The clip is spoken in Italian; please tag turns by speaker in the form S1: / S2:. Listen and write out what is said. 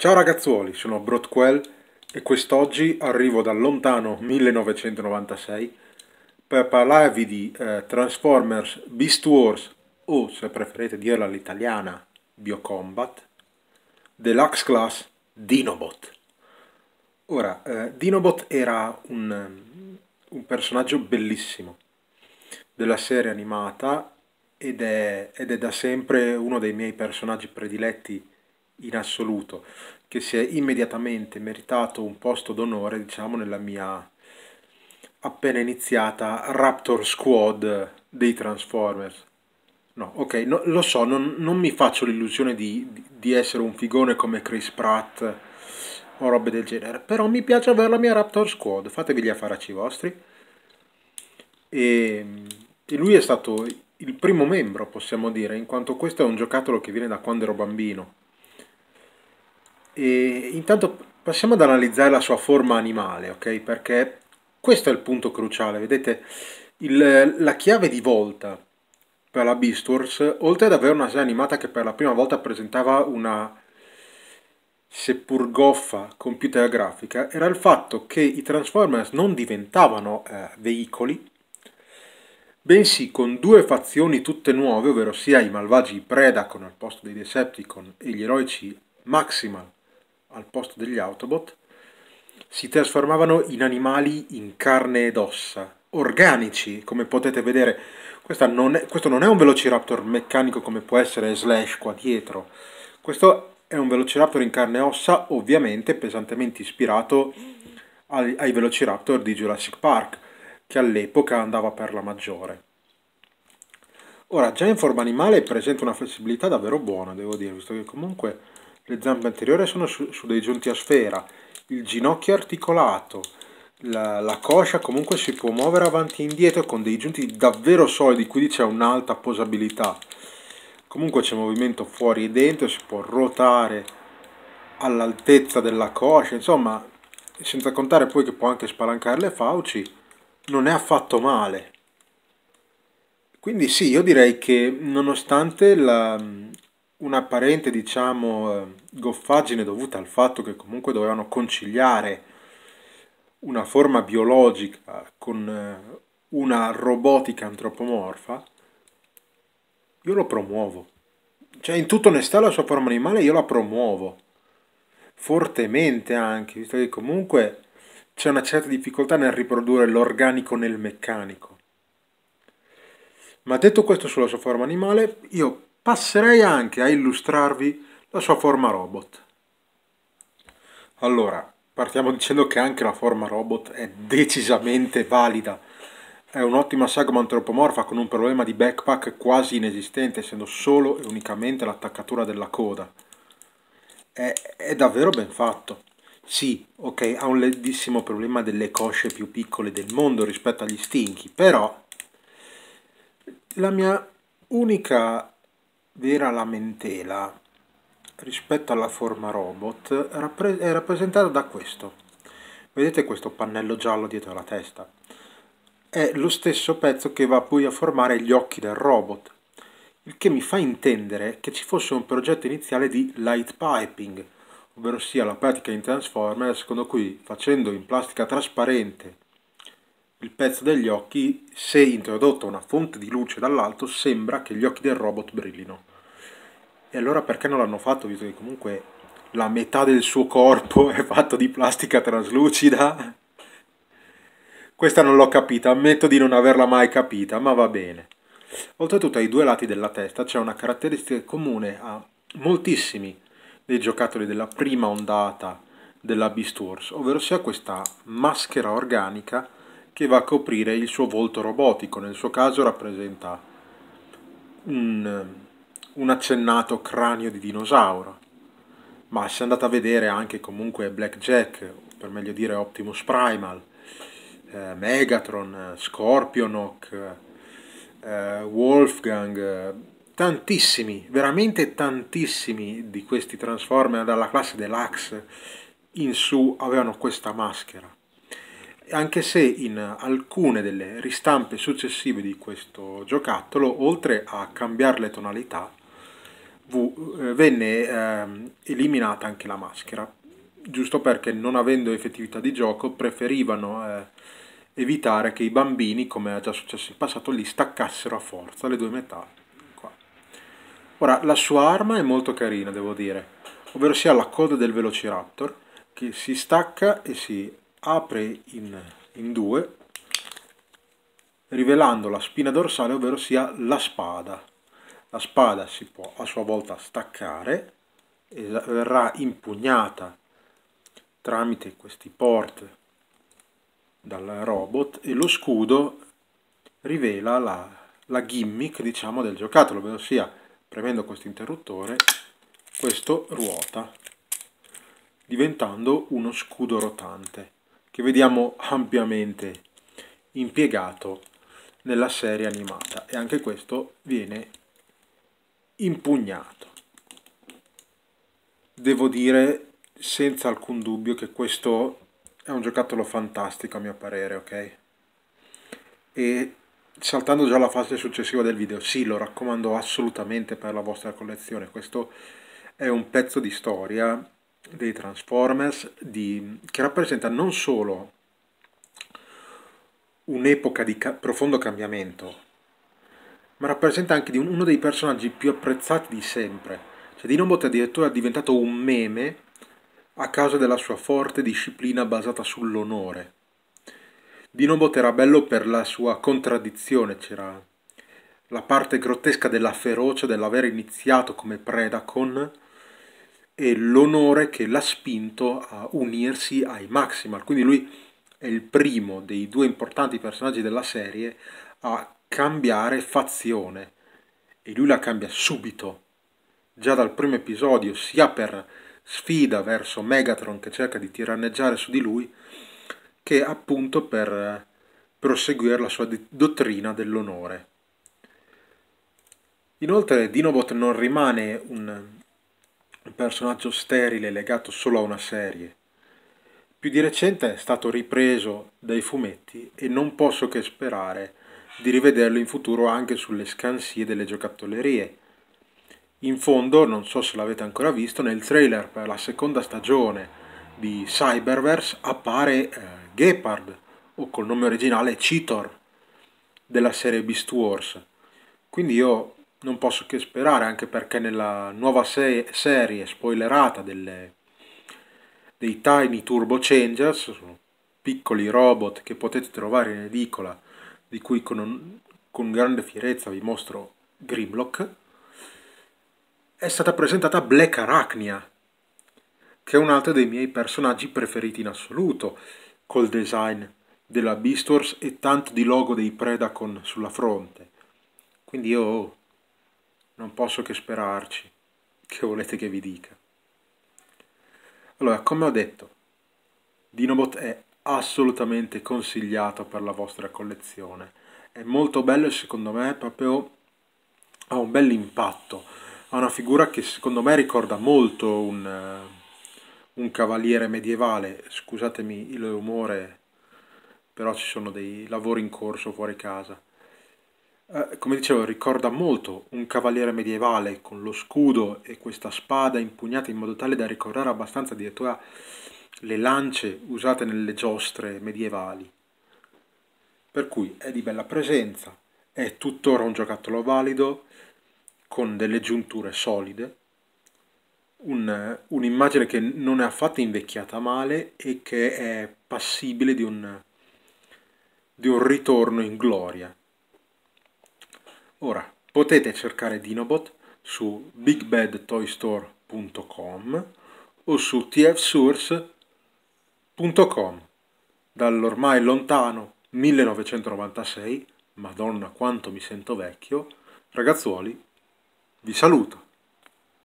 S1: Ciao ragazzuoli, sono Brotquel e quest'oggi arrivo dal lontano 1996 per parlarvi di eh, Transformers Beast Wars o se preferite dirla all'italiana Biocombat Deluxe Class Dinobot. Ora, eh, Dinobot era un, un, personaggio bellissimo della serie animata ed è, ed è da sempre uno dei miei personaggi prediletti in assoluto, che si è immediatamente meritato un posto d'onore, diciamo, nella mia appena iniziata Raptor Squad dei Transformers. No, ok, no, lo so, non, non, mi faccio l'illusione di, di, essere un figone come Chris Pratt o robe del genere, però mi piace avere la mia Raptor Squad, fatevi gli affaracci vostri. E, ehm, e lui è stato il primo membro, possiamo dire, in quanto questo è un giocattolo che viene da quando ero bambino e intanto passiamo ad analizzare la sua forma animale, ok? Perché questo è il punto cruciale, vedete? Il, la chiave di volta per la Beast Wars, oltre ad avere una serie animata che per la prima volta presentava una seppur goffa computer grafica, era il fatto che i Transformers non diventavano eh, veicoli, bensì con due fazioni tutte nuove, ovvero sia i malvagi Predacon al posto dei Decepticon e gli eroici Maximal al posto degli Autobot, si trasformavano in animali in carne ed ossa, organici, come potete vedere. Non è, questo non è un velociraptor meccanico come può essere Slash qua dietro. Questo è un velociraptor in carne e ossa, ovviamente pesantemente ispirato ai, ai velociraptor di Jurassic Park, che all'epoca andava per la maggiore. Ora, già in forma animale presenta una flessibilità davvero buona, devo dire, visto che comunque le zampe anteriori sono su, su dei giunti a sfera, il ginocchio è articolato, la, la, coscia comunque si può muovere avanti e indietro con dei giunti davvero solidi, quindi c'è un'alta posabilità. Comunque c'è movimento fuori e dentro, si può ruotare all'altezza della coscia, insomma, senza contare poi che può anche spalancare le fauci, non è affatto male. Quindi sì, io direi che nonostante la, un'apparente, diciamo, eh, goffaggine dovuta al fatto che comunque dovevano conciliare una forma biologica con eh, una robotica antropomorfa, io lo promuovo. Cioè, in tutta onestà, la sua forma animale io la promuovo. Fortemente anche, visto che comunque c'è una certa difficoltà nel riprodurre l'organico nel meccanico. Ma detto questo sulla sua forma animale, io passerei anche a illustrarvi la sua forma robot. Allora, partiamo dicendo che anche la forma robot è decisamente valida. È un'ottima sagoma antropomorfa con un problema di backpack quasi inesistente, essendo solo e unicamente l'attaccatura della coda. È, è davvero ben fatto. Sì, ok, ha un leddissimo problema delle cosce più piccole del mondo rispetto agli stinchi, però la mia unica vera lamentela rispetto alla forma robot è rappresentata da questo. Vedete questo pannello giallo dietro la testa? È lo stesso pezzo che va poi a formare gli occhi del robot, il che mi fa intendere che ci fosse un progetto iniziale di light piping, ovvero sia la pratica in Transformers secondo cui facendo in plastica trasparente il pezzo degli occhi, se introdotta una fonte di luce dall'alto, sembra che gli occhi del robot brillino. E allora perché non l'hanno fatto, visto che comunque la metà del suo corpo è fatto di plastica traslucida? Questa non l'ho capita, ammetto di non averla mai capita, ma va bene. Oltretutto ai due lati della testa c'è una caratteristica comune a moltissimi dei giocattoli della prima ondata della Beast Wars, ovvero sia questa maschera organica che va a coprire il suo volto robotico, nel suo caso rappresenta un, un accennato cranio di dinosauro. Ma se andate a vedere anche comunque Blackjack, per meglio dire Optimus Primal, eh, Megatron, Scorpionok, eh, Wolfgang, tantissimi, veramente tantissimi di questi Transformer dalla classe Deluxe in su avevano questa maschera anche se in alcune delle ristampe successive di questo giocattolo, oltre a cambiare le tonalità, eh, venne ehm, eliminata anche la maschera, giusto perché non avendo effettività di gioco preferivano eh, evitare che i bambini, come era già successo in passato, li staccassero a forza le due metà. Qua. Ora, la sua arma è molto carina, devo dire, ovvero sia la coda del Velociraptor, che si stacca e si apre in, in due rivelando la spina dorsale ovvero sia la spada la spada si può a sua volta staccare e verrà impugnata tramite questi port dal robot e lo scudo rivela la, la gimmick diciamo del giocattolo ovvero sia premendo questo interruttore questo ruota diventando uno scudo rotante che vediamo ampiamente impiegato nella serie animata e anche questo viene impugnato. Devo dire senza alcun dubbio che questo è un giocattolo fantastico a mio parere, ok? E saltando già alla fase successiva del video, sì, lo raccomando assolutamente per la vostra collezione, questo è un pezzo di storia dei Transformers di, che rappresenta non solo un'epoca di ca- profondo cambiamento, ma rappresenta anche di un, uno dei personaggi più apprezzati di sempre. Cioè, Dinobot è addirittura diventato un meme a causa della sua forte disciplina basata sull'onore. Dinobot era bello per la sua contraddizione, c'era la parte grottesca della ferocia dell'aver iniziato come Predacon, e l'onore che l'ha spinto a unirsi ai Maximal. Quindi lui è il primo dei due importanti personaggi della serie a cambiare fazione e lui la cambia subito, già dal primo episodio, sia per sfida verso Megatron che cerca di tiranneggiare su di lui, che appunto per proseguire la sua dottrina dell'onore. Inoltre Dinobot non rimane un personaggio sterile legato solo a una serie. Più di recente è stato ripreso dai fumetti e non posso che sperare di rivederlo in futuro anche sulle scansie delle giocattolerie. In fondo, non so se l'avete ancora visto, nel trailer per la seconda stagione di Cyberverse appare eh, Gepard, o col nome originale Cheetor, della serie Beast Wars. Quindi io non posso che sperare, anche perché nella nuova se serie spoilerata delle, dei Tiny Turbo Changers, sono piccoli robot che potete trovare in edicola, di cui con, con grande fierezza vi mostro Grimlock, è stata presentata Black Arachnia, che è un altro dei miei personaggi preferiti in assoluto, col design della Beast Wars e tanto di logo dei Predacon sulla fronte. Quindi io non posso che sperarci. Che volete che vi dica? Allora, come ho detto, Dinobot è assolutamente consigliato per la vostra collezione. È molto bello e secondo me proprio ha un bel impatto. Ha una figura che secondo me ricorda molto un, eh, un cavaliere medievale. Scusatemi il rumore, però ci sono dei lavori in corso fuori casa. Eh, come dicevo, ricorda molto un cavaliere medievale con lo scudo e questa spada impugnata in modo tale da ricordare abbastanza addirittura le lance usate nelle giostre medievali. Per cui è di bella presenza, è tuttora un giocattolo valido, con delle giunture solide, un, un'immagine che non è affatto invecchiata male e che è passibile di un, di un ritorno in gloria. Ora, potete cercare Dinobot su bigbadtoystore.com o su tfsource.com dall'ormai lontano 1996, madonna quanto mi sento vecchio, ragazzuoli, vi saluto.